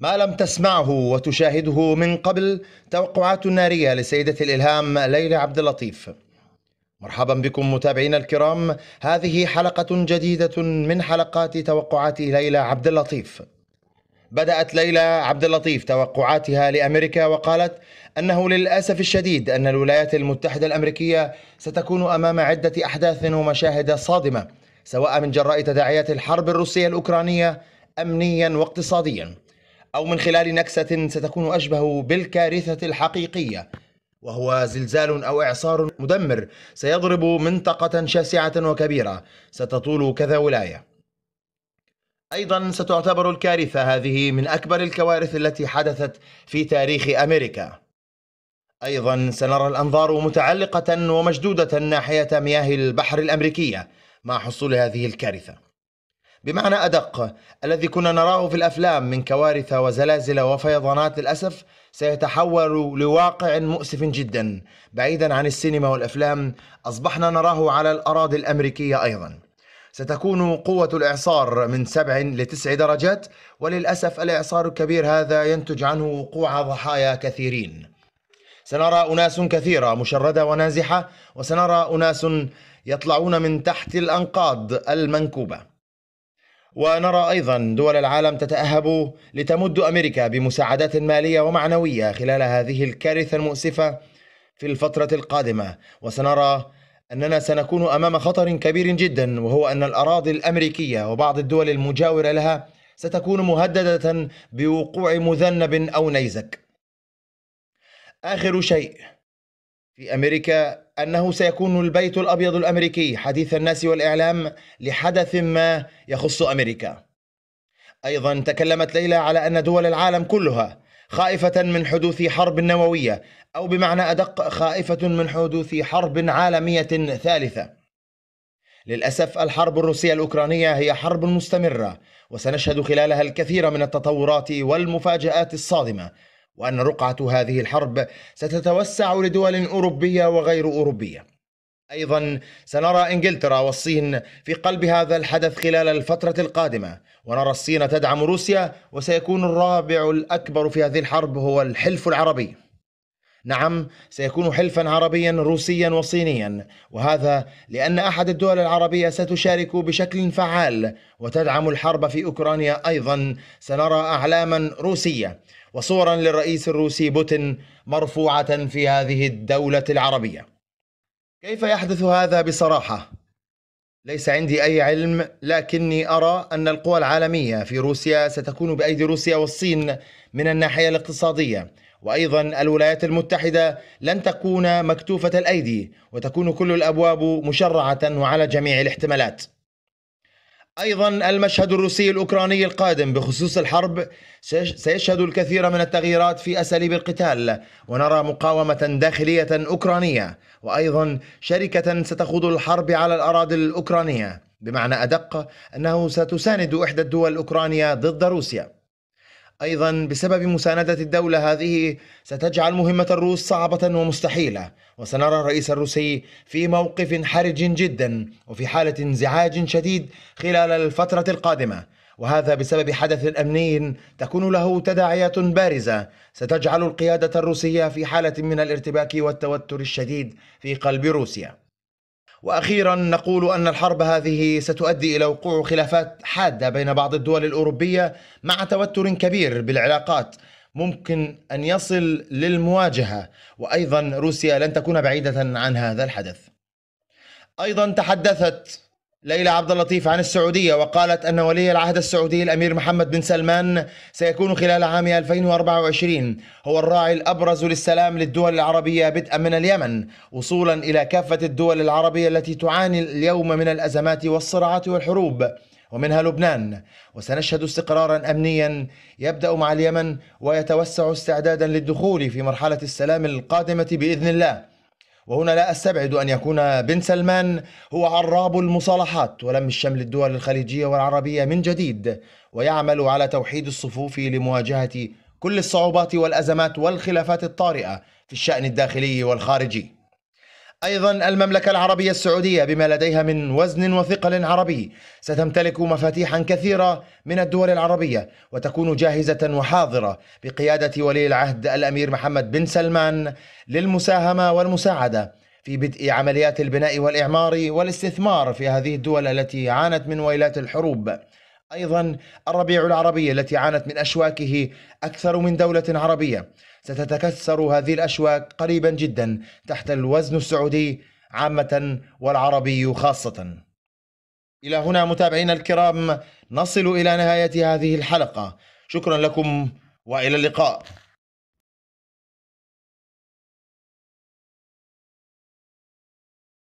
ما لم تسمعه وتشاهده من قبل توقعات نارية لسيدة الإلهام ليلى عبد اللطيف مرحبا بكم متابعينا الكرام هذه حلقة جديدة من حلقات توقعات ليلى عبد اللطيف بدأت ليلى عبد اللطيف توقعاتها لأمريكا وقالت أنه للأسف الشديد أن الولايات المتحدة الأمريكية ستكون أمام عدة أحداث ومشاهد صادمة سواء من جراء تداعيات الحرب الروسية الأوكرانية أمنيا واقتصاديا أو من خلال نكسة ستكون أشبه بالكارثة الحقيقية وهو زلزال أو إعصار مدمر سيضرب منطقة شاسعة وكبيرة ستطول كذا ولاية أيضا ستعتبر الكارثة هذه من أكبر الكوارث التي حدثت في تاريخ أمريكا أيضا سنرى الأنظار متعلقة ومشدودة ناحية مياه البحر الأمريكية مع حصول هذه الكارثة بمعنى أدق الذي كنا نراه في الأفلام من كوارث وزلازل وفيضانات للأسف سيتحول لواقع مؤسف جدا بعيدا عن السينما والأفلام أصبحنا نراه على الأراضي الأمريكية أيضا ستكون قوة الإعصار من 7 لتسع 9 درجات وللأسف الإعصار الكبير هذا ينتج عنه وقوع ضحايا كثيرين سنرى أناس كثيرة مشردة ونازحة وسنرى أناس يطلعون من تحت الأنقاض المنكوبة ونرى أيضا دول العالم تتأهب لتمد أمريكا بمساعدات مالية ومعنوية خلال هذه الكارثة المؤسفة في الفترة القادمة وسنرى أننا سنكون أمام خطر كبير جدا وهو أن الأراضي الأمريكية وبعض الدول المجاورة لها ستكون مهددة بوقوع مذنب أو نيزك آخر شيء في امريكا انه سيكون البيت الابيض الامريكي حديث الناس والاعلام لحدث ما يخص امريكا. ايضا تكلمت ليلى على ان دول العالم كلها خائفة من حدوث حرب نووية او بمعنى ادق خائفة من حدوث حرب عالمية ثالثة. للاسف الحرب الروسية الاوكرانية هي حرب مستمرة وسنشهد خلالها الكثير من التطورات والمفاجآت الصادمة وأن رقعة هذه الحرب ستتوسع لدول أوروبية وغير أوروبية أيضا سنرى إنجلترا والصين في قلب هذا الحدث خلال الفترة القادمة ونرى الصين تدعم روسيا وسيكون الرابع الأكبر في هذه الحرب هو الحلف العربي نعم سيكون حلفا عربيا روسيا وصينيا وهذا لأن أحد الدول العربية ستشارك بشكل فعال وتدعم الحرب في أوكرانيا أيضا سنرى أعلاما روسية وصورا للرئيس الروسي بوتين مرفوعة في هذه الدولة العربية. كيف يحدث هذا بصراحة؟ ليس عندي أي علم لكني أرى أن القوى العالمية في روسيا ستكون بأيدي روسيا والصين من الناحية الاقتصادية وأيضا الولايات المتحدة لن تكون مكتوفة الأيدي وتكون كل الأبواب مشرعة وعلى جميع الاحتمالات أيضا المشهد الروسي الأوكراني القادم بخصوص الحرب سيشهد الكثير من التغييرات في أساليب القتال ونرى مقاومة داخلية أوكرانية وأيضا شركة ستخوض الحرب على الأراضي الأوكرانية بمعنى أدق أنه ستساند إحدى الدول أوكرانيا ضد روسيا أيضا بسبب مساندة الدولة هذه ستجعل مهمة الروس صعبة ومستحيلة وسنرى الرئيس الروسي في موقف حرج جدا وفي حالة انزعاج شديد خلال الفترة القادمة وهذا بسبب حدث أمني تكون له تداعيات بارزة ستجعل القيادة الروسية في حالة من الارتباك والتوتر الشديد في قلب روسيا واخيرا نقول ان الحرب هذه ستؤدي الى وقوع خلافات حاده بين بعض الدول الاوروبيه مع توتر كبير بالعلاقات ممكن ان يصل للمواجهه وايضا روسيا لن تكون بعيده عن هذا الحدث. ايضا تحدثت ليلى عبد اللطيف عن السعودية وقالت أن ولي العهد السعودي الأمير محمد بن سلمان سيكون خلال عام 2024 هو الراعي الأبرز للسلام للدول العربية بدءا من اليمن وصولا إلى كافة الدول العربية التي تعاني اليوم من الأزمات والصراعات والحروب ومنها لبنان وسنشهد استقرارا امنيا يبدا مع اليمن ويتوسع استعدادا للدخول في مرحله السلام القادمه باذن الله وهنا لا أستبعد أن يكون بن سلمان هو عراب المصالحات ولم الشمل الدول الخليجية والعربية من جديد ويعمل على توحيد الصفوف لمواجهة كل الصعوبات والأزمات والخلافات الطارئة في الشأن الداخلي والخارجي أيضا المملكة العربية السعودية بما لديها من وزن وثقل عربي ستمتلك مفاتيحا كثيرة من الدول العربية وتكون جاهزة وحاضرة بقيادة ولي العهد الأمير محمد بن سلمان للمساهمة والمساعدة في بدء عمليات البناء والإعمار والاستثمار في هذه الدول التي عانت من ويلات الحروب أيضا الربيع العربي التي عانت من أشواكه أكثر من دولة عربية ستتكسر هذه الأشواك قريبا جدا تحت الوزن السعودي عامة والعربي خاصة إلى هنا متابعينا الكرام نصل إلى نهاية هذه الحلقة شكرا لكم وإلى اللقاء